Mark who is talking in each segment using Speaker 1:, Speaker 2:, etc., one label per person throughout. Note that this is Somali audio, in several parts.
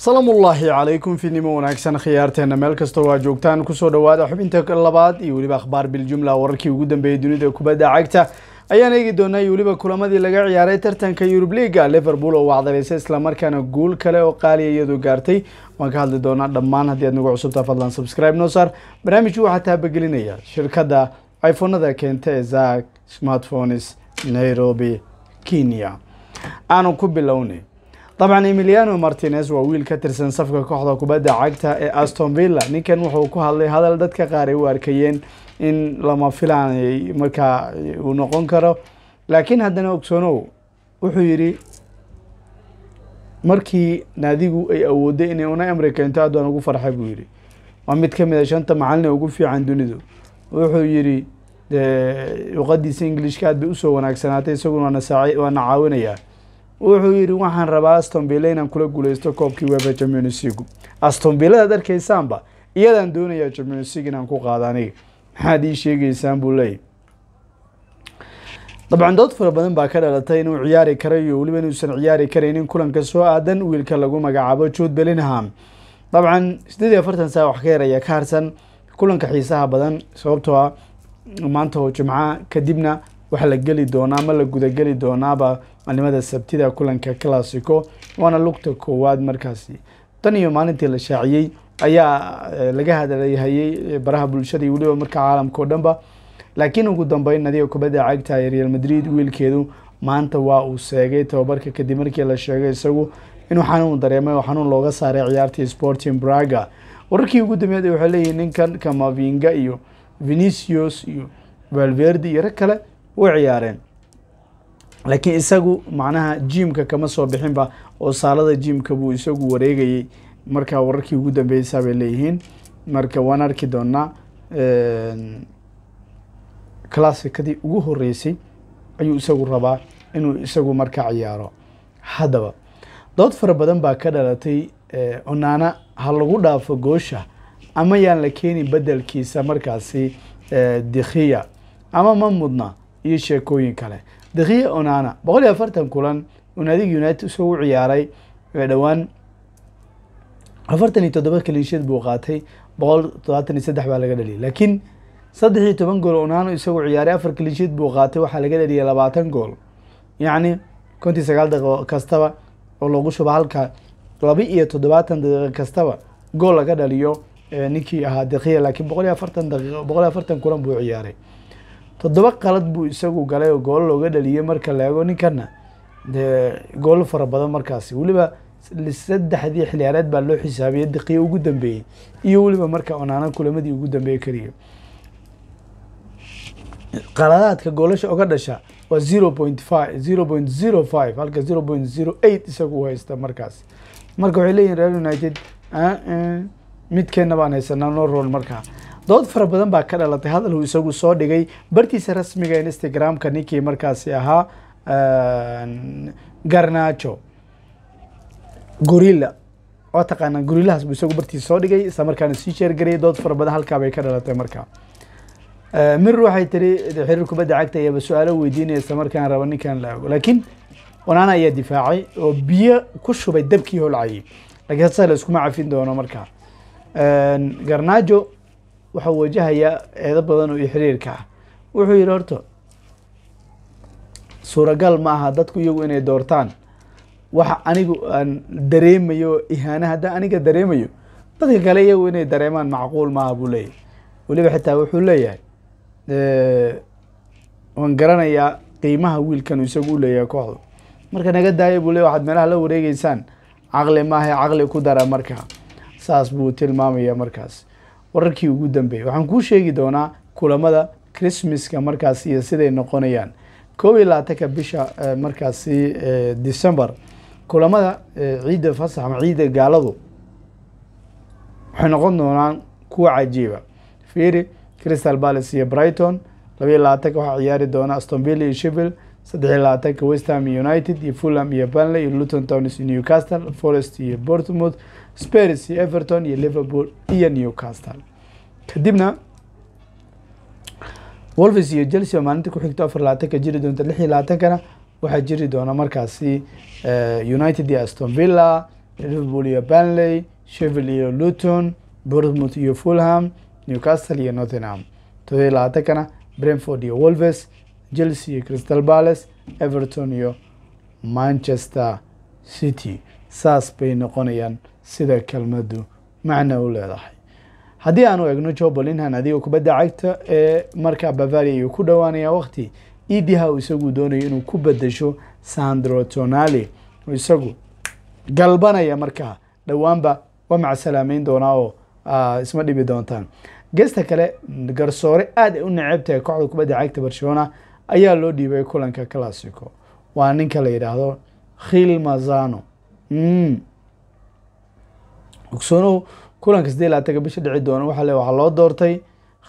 Speaker 1: salaam ullaahi calaykum finimo wanaagsan khiyaarteenna meel kastoo aa joogtaan kusoo dhawaada xubinta labaad iyo weliba akhbaar biljumla wararkii ugu dambeeyey dunida kubadda cagta ayaan eegi doonaa iyo weliba kulamadii laga ciyaaray tartanka yurub liiga liverpool oo wacdalaysay islamarkaana guul kale oo qaaliya iyadoo gaartay waan ka hadli doonaa dhammaan haddii aad nagu cusubtaa fadlan subscribe noo saar barnaamijku waxaa taabagelinaya shirkadda iphonada keenta ee zak smartphones nairobi kenya aanu ku bilownay dabcan emiliano martinez waa wiil ka tirsan safka kooxda kubadda cagta ee aston villa ninkan wuxuu ku hadlay hadal dadka qaar ay u arkayeen in lama filaanay markaa uu noqon karo laakiin haddana ogsoonow wuxuu yidhi markii naadigu ay awooday inay una amri keento aad baan ugu farxay buu yidhi waa mid ka mid a ah shanta macalina ugu fiican dunidu wuxuu yidhi luqadiisa ingilishka aad bay usoo wanaagsanaatay isaguna waana caawinayaa wuxuu yidhi waxaan rabaa aston ville inaan kula guuleysto koobkii wefa champions league aston ville aad arkaysaanba iyadaan doonayaa champions league inaan ku qaado maxaad ii sheegaysaan buu leeyahy dabcan dood fara badan baa ka dhalatay inuu ciyaari karay iyo weliba inuusan ciyaari karaynin kulanka soo aadan wiilka lagu magacaabo jude bellingham dabcan siddeed iyo afartan saa wax ka yaraya ka harsan kulanka xiisaha badan sababtoo ah maanta oo jimca kadibna waxa la geli doonaa ma la gudageli doonaaba maalimada sabtida kulanka classico waana lugta koowaad markaasi tan iyo maalintii la shaaciyey ayaa eh, laga hadalhayay eh, baraha bulshada iyo weliba marka caalamka oo dhanba laakiin ugu dambeyn nadiga kubadda cagta ee real madrid wiilkeedu maanta waa uu seegay tababarka kadib markii la sheegay isagu inuu xanuun dareemay oo xanuun looga saaray ciyaartii sporting braga wararkii ugu dambeeday waxay leeyihin ninkan kamavinga iyo venicius iyo valverde iyo rag kale way ciyaareen laakiin isagu macnaha jiimka kama soo bixinba oo saalada jiimka buu isagu wareegayay marka wararkii ugu dambeysaa bay leeyihiin marka waan arki doonaa classicadii ugu horeysay ayuu isagu rabaa inuu isagu marka ciyaaro haddaba dood fara badan baa ka dhalatay onaana ha lagu dhaafo goosha ama yaan la keenin bedelkiisa markaasi dikhiya ama ma mudna iyo sheekooyin kale dakiya onana boqol iyo afartan kulan unadiga united usoo u ciyaaray ee dhowaan afartan iyo toddoba kalinsheed buu qaatay boqol todobaatan iyo saddex baa laga dhaliyay laakiin saddex iyo toban gool onano isagu ciyaaray afar kalinsheed buu qaatay waxaa laga dhaliyay labaatan gool yacni kontii sagaal daqiiqo kastaba oo loogu shuba halka laba iyo toddobaatan daqiiqo kastaba gool laga dhaliyo ninkii ahaa dakiya laakiin boqol iyo afartan daqiiqo boqol iyo afartan kulan buu ciyaaray toddoba qalad buu isagu galay oo gool looga dhaliyey marka laego ninkanna dee gool fara badan markaasi weliba saddexdii xiliyaareed baa loo xisaabiye daqiiqo ugu dambeeyey iyo weliba marka onaana kulamadii ugu dambeeye keliya qaladaadka goolasha oga dhasha waa zero point five zero point zero five halka zero point zero eight isagu u haysta markaas marka waxay leeyihin real united ah, eh, midkeenna baan haysanaa no roll markaa dood fara badan baa ka dhalatay hadal uu isagu soo dhigay bartiisa rasmiga instagram-ka ninkii markaasi ahaa garnajo gorilla oo taqaanaa gorillahaas buu isagu bartiisa soo dhigay isla markaana sii sheergarayay dood fara badan halkaa ka dhalatay markaa mir waxay tiri xiriir kubadda cagta ayaba su-aalo weydiinaya isla markaan raba ninkaan la ago laakiin onana ayaa difaacay oo biyo ku shubay dabkii holcayay lakiin hase laskuma cafin doono markaa garnajo waxaa wajahayaa eedo badan oo ixriirka ah wuxuu yidhi horto suuragal ma aha dadku iyagu inay doortaan waxa anigu aan dareemayo ihaane haddaa aniga dareemayo dadka kale iyagu inay dareemaan macquul maaha buu leeyahy weliba xitaa wuxuu leeyahay waan garanayaa qiimaha wiilkan isagu u leeyahay kooxdu marka naga daaya buu leey waxaad meelaha la wareegeysaan caqli maahae caqli ku dara marka saas buu tilmaamayaa markaas wararkii ugu dambeeyey waxaan kuu sheegi doonaa kulamada christmaska markaas iyo siday noqonayaan koob iyo labaatanka bisha eh, markaasi eh, december kulamada eh, ciidda fasax ama ciidda gaaladu waxay noqon doonaan kuwa cajiiba fiiri crystal palace iyo brighton labayo labaatanka waxaa ciyaari doona astonville iyo sheville saddex iyo labaatanka westham united iyo fulham iyo banley iyo luton towns iyo newcastle forest iyo bortmouth spars iyo everton iyo liverpool iyo newcastle kadibna wolves iyo chelsea oo maalinta ku xigto afar labaatanka jiri doonta lix iyo labaatankana waxaa jiri doona markaasi eh, united iyo aston villa liverpool iyo banley shevill iyo luton bournemouth iyo fulham newcastle iyo nottingham todoba iyo labaatankana brentford iyo wolves chelsea iyo crystal palace everton iyo manchester city saas bay noqonayaan sida kelmaddu macno u leedahay haddii aanu egno jobolinhan bolinhan adiga kubadda cagta ee markaa bavaria ayuu ku dhowaanayaa waqti idiha u isagu doonayo inuu ku bedesho sandro tonali isagu galbanaya markaa dhowaanba waa macsalaameyn doonaa oo isma dhibi doontaan gesta kale garsoore aad ay u necebtahay kooxda kubadda cagta barcelona ayaa loo dhiibay kulanka classico waa ninka la yidhaahdo khilmazano mm ogsoonow kulanka sideed labatanka bisha dhici doona waale waxaa loo doortay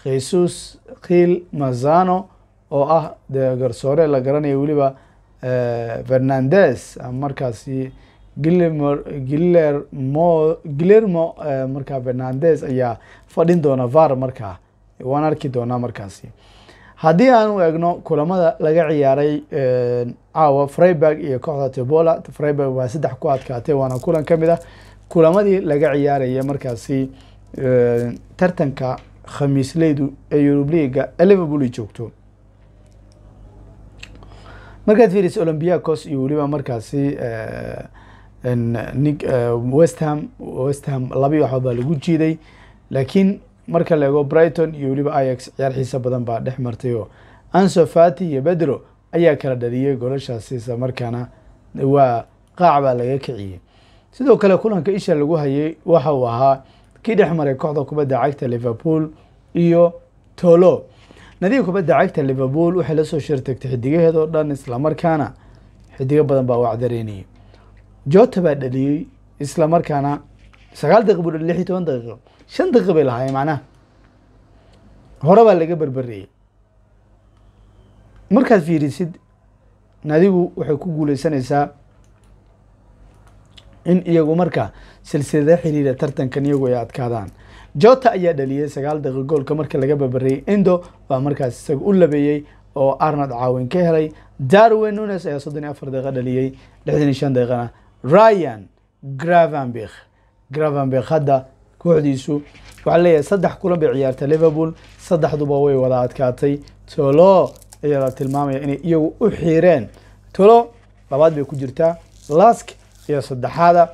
Speaker 1: khesus khiil mazano oo ah dee garsoore la garanaya weliba eh, fernandes ah, markaasi gilmo gilermo gilermo eh, markaa fernandes ayaa fadhin doona var markaa waan arki doonaa markaasi haddii aan u eegno kulamada laga ciyaaray eh, caawa freiburg iyo kooxda tebola freiburg waa saddex ku adkaatay waana kulan ka mid ah kulamadii laga ciyaaraya markaasi tartanka khamiisleydu ee yurub liga liverpool ay joogto markaad fiiriso olombiacos iyo weliba markaasi westham westham labi waxood baa lagu jiiday laakiin marka leego brighton iyo weliba ayax ciyaar xiisa badan baa dhex martay oo ansofati iyo bedro ayaa kala dhaliyey goloshaasiisa markaana waa qaac baa laga kiciyey sidoo kale kulanka isha lagu hayay waxa uu ahaa kii dhex maray kooxda kubadda cagta liverpool iyo tolo nadiib kubadda cagta liverpool waxay lasoo sheertagtay xidigaheeda oo dhan islamarkaana xidigo badan baa wax dareynayay jota baa dhaliyey islamarkaana sagaal daqiq buu lix iyo toban daqiiqo shan daqiiq bay lahaayeen macnaha hore baa laga berbereyey markaad fiirisid nadigu waxay ku guuleysanaysaa in iyagu marka silsilada xiriira tartankan iyagu ay adkaadaan jota ayaa dhaliyey sagaal daqiiq goolka marka laga babareeyey indo baa markaas isaga u labeeyey oo arnold caawin ka helay darwin nunes ayaa soddon iyo afar daqiiqa dhaliyey lixdan iyo shan daqiiqana ryan gravenbik gravenbik hadda kooxdiisu waxaa leeyahay saddex kulan bay ciyaartay liverpool saddexduba way wada adkaatay tolo ayaa la tilmaamaya inay iyagu u xiireen tolo labaad bay ku jirtaa lask iyo saddexaada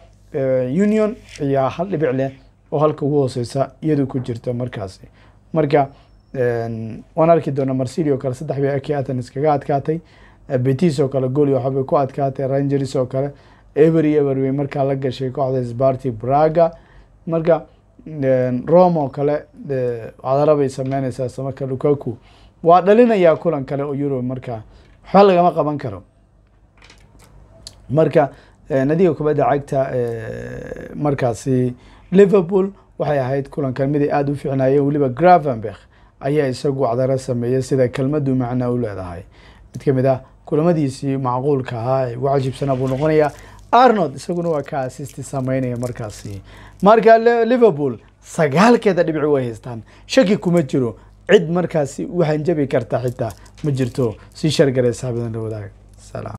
Speaker 1: union ayaa hal dhibic leh oo halka ugu hooseysa iyadu ku jirta markaasi marka waan arki doonaa marsili oo kale saddex bay akiatan iskaga adkaatay betis oo kale gooli waxbay ku adkaatay rangers oo kale every ever bay markaa la gashay kooxda sparti braga marka rome oo kale cadara bay sameyneysaa samarka lukaku waa dhalinayaa kulan kale oo europe markaa waxba lagama qaban karo marka nadiga kubadda cagta markaasi liverpool waxay ahayd kulankan mid aada u fiicnayeen weliba gravenberg ayaa isagu cadaro sameeyey sida kelmaddu macnaa u leedahay mid ka mid ah kulamadiisii macquulka ahaa ee ugu cajibsanaa buu noqonayaa arnold isaguna waa ka asisti samaynaya markaasi marka liverpool sagaalkeeda dhibic way haystaan shaki kuma jiro cid markaasi u hanjabi karta xitaa ma jirto sii shargaray saabidan la wadaaga salaam